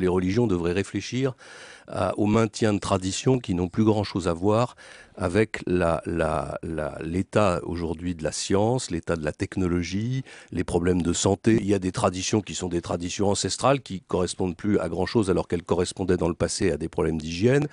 Les religions devraient réfléchir au maintien de traditions qui n'ont plus grand-chose à voir avec l'état aujourd'hui de la science, l'état de la technologie, les problèmes de santé. Il y a des traditions qui sont des traditions ancestrales qui correspondent plus à grand-chose alors qu'elles correspondaient dans le passé à des problèmes d'hygiène.